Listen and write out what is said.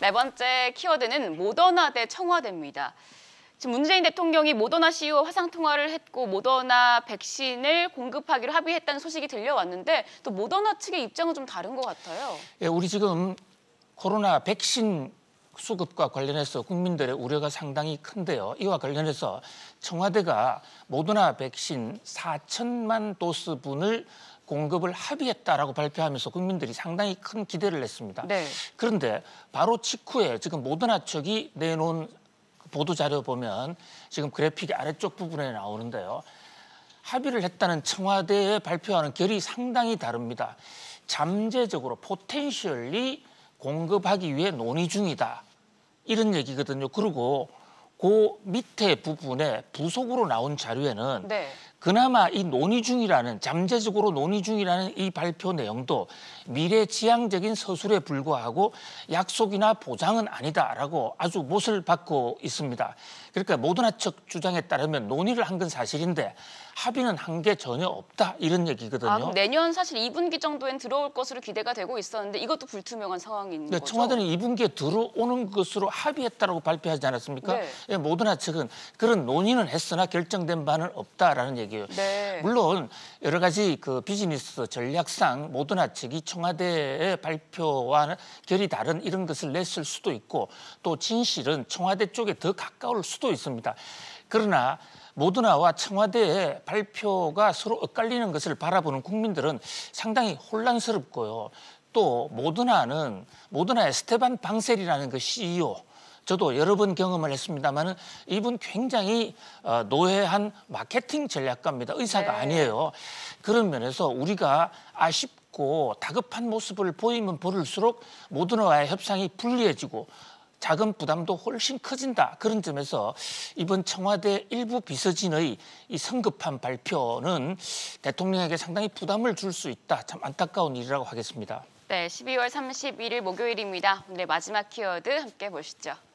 네 번째 키워드는 모더나 대 청와대입니다. 지금 문재인 대통령이 모더나 CEO 화상 통화를 했고 모더나 백신을 공급하기로 합의했다는 소식이 들려왔는데 또 모더나 측의 입장은 좀 다른 것 같아요. 예, 우리 지금 코로나 백신 수급과 관련해서 국민들의 우려가 상당히 큰데요. 이와 관련해서 청와대가 모더나 백신 4천만 도스분을 공급을 합의했다라고 발표하면서 국민들이 상당히 큰 기대를 냈습니다. 네. 그런데 바로 직후에 지금 모더나 측이 내놓은 보도 자료 보면 지금 그래픽 이 아래쪽 부분에 나오는데요. 합의를 했다는 청와대에 발표하는 결이 상당히 다릅니다. 잠재적으로 포텐셜리 공급하기 위해 논의 중이다. 이런 얘기거든요. 그리고 그 밑에 부분에 부속으로 나온 자료에는 네. 그나마 이 논의 중이라는 잠재적으로 논의 중이라는 이 발표 내용도 미래 지향적인 서술에 불과하고 약속이나 보장은 아니다라고 아주 못을 받고 있습니다. 그러니까 모더나 측 주장에 따르면 논의를 한 건 사실인데 합의는 한 게 전혀 없다 이런 얘기거든요. 아, 내년 사실 2분기 정도엔 들어올 것으로 기대가 되고 있었는데 이것도 불투명한 상황인 네, 거죠? 청와대는 2분기에 들어오는 것으로 합의했다고 발표하지 않았습니까? 네. 예, 모더나 측은 그런 논의는 했으나 결정된 바는 없다라는 얘기예요. 네. 물론 여러 가지 그 비즈니스 전략상 모더나 측이 청와대의 발표와는 결이 다른 이런 것을 냈을 수도 있고 또 진실은 청와대 쪽에 더 가까울 수도 있습니다. 그러나 모더나와 청와대의 발표가 서로 엇갈리는 것을 바라보는 국민들은 상당히 혼란스럽고요. 또 모더나는 모더나의 스테반 방셀이라는 그 CEO 저도 여러 번 경험을 했습니다만 이분 굉장히 어, 노회한 마케팅 전략가입니다. 의사가 네. 아니에요. 그런 면에서 우리가 아쉽고 다급한 모습을 보이면 보일수록 모두와의 협상이 불리해지고 자금 부담도 훨씬 커진다. 그런 점에서 이번 청와대 일부 비서진의 이 성급한 발표는 대통령에게 상당히 부담을 줄 수 있다. 참 안타까운 일이라고 하겠습니다. 네, 12월 31일 목요일입니다. 오늘 마지막 키워드 함께 보시죠.